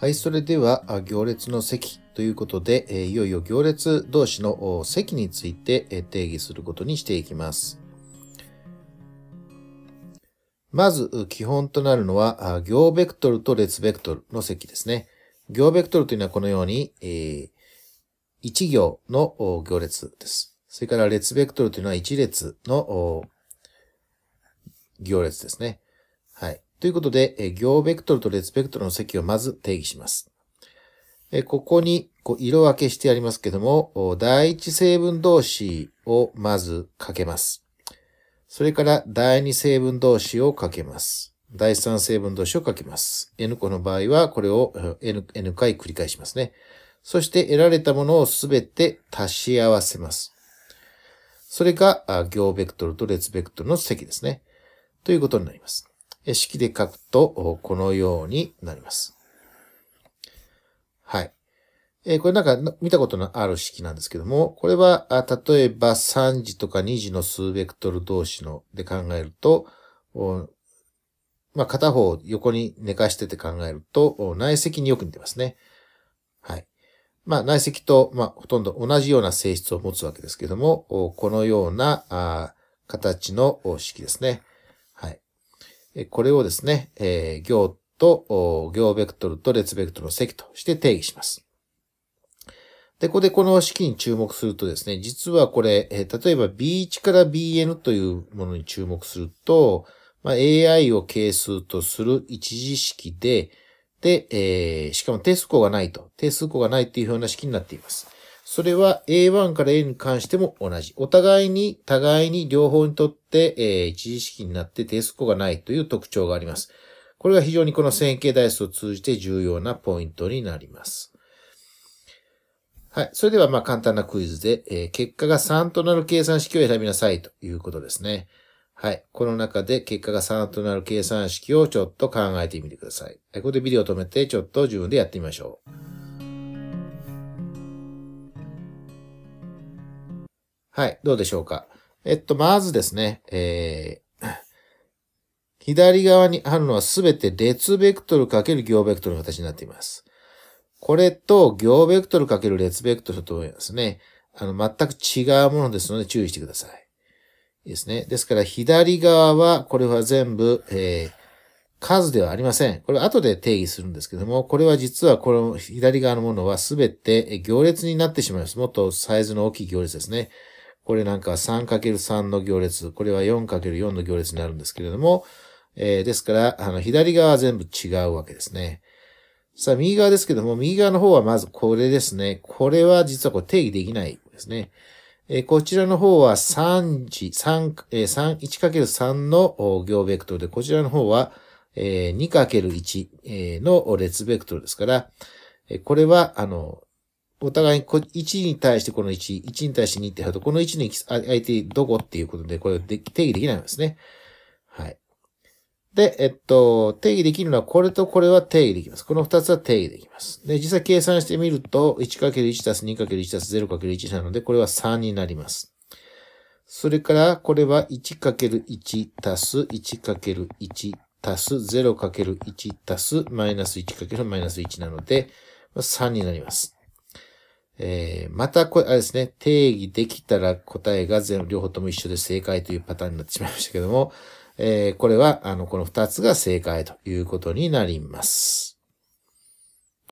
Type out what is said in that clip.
はい、それでは、行列の席ということで、えいよいよ行列同士の席について、え定義することにしていきます。まず、基本となるのは、行ベクトルと列ベクトルの席ですね。行ベクトルというのはこのように、えー、1行の行列です。それから列ベクトルというのは1列の行列ですね。はい。ということで、行ベクトルと列ベクトルの積をまず定義します。ここに色分けしてありますけども、第一成分同士をまずかけます。それから第二成分同士をかけます。第三成分同士をかけます。n 個の場合はこれを n, n 回繰り返しますね。そして得られたものをすべて足し合わせます。それが行ベクトルと列ベクトルの積ですね。ということになります。式で書くと、このようになります。はい。えこれなんか見たことのある式なんですけども、これは、例えば3時とか2時の数ベクトル同士ので考えると、まあ、片方横に寝かしてて考えると、内積によく似てますね。はい。まあ、内積と、まあ、ほとんど同じような性質を持つわけですけども、このような形の式ですね。これをですね、えー、行と行ベクトルと列ベクトルの積として定義します。で、ここでこの式に注目するとですね、実はこれ、えー、例えば B1 から Bn というものに注目すると、まあ、AI を係数とする一次式で、で、えー、しかも定数項がないと、定数項がないっていうような式になっています。それは A1 から A に関しても同じ。お互いに、互いに両方にとって、えー、一次式になって定数項がないという特徴があります。これが非常にこの線形代数を通じて重要なポイントになります。はい。それでは、まあ、簡単なクイズで、えー、結果が3となる計算式を選びなさいということですね。はい。この中で結果が3となる計算式をちょっと考えてみてください。ここでビデオを止めて、ちょっと自分でやってみましょう。はい、どうでしょうか。えっと、まずですね、えー、左側にあるのはすべて列ベクトルかける行ベクトルの形になっています。これと行ベクトルかける列ベクトルと思いますね、あの、全く違うものですので注意してください。いいですね。ですから、左側は、これは全部、えー、数ではありません。これ後で定義するんですけども、これは実はこの左側のものはすべて行列になってしまいます。もっとサイズの大きい行列ですね。これなんか 3×3 の行列、これは 4×4 の行列になるんですけれども、えー、ですから、あの、左側は全部違うわけですね。さあ、右側ですけども、右側の方はまずこれですね。これは実はこ定義できないですね。えー、こちらの方は3時、3、えー、1×3 の行ベクトルで、こちらの方は、えー、2×1 の列ベクトルですから、えー、これは、あの、お互いこ1に対してこの1、1に対して2ってやると、この1に相手どこっていうことで、これで定義できないんですね。はい。で、えっと、定義できるのはこれとこれは定義できます。この2つは定義できます。で、実際計算してみると、1×1 たす 2×1 たす 0×1 なので、これは3になります。それから、これは 1×1 たす 1×1 たす 0×1 たす -1× マイナス1なので、3になります。えー、またこれ、あれですね、定義できたら答えが全両方とも一緒で正解というパターンになってしまいましたけども、えー、これは、あの、この2つが正解ということになります。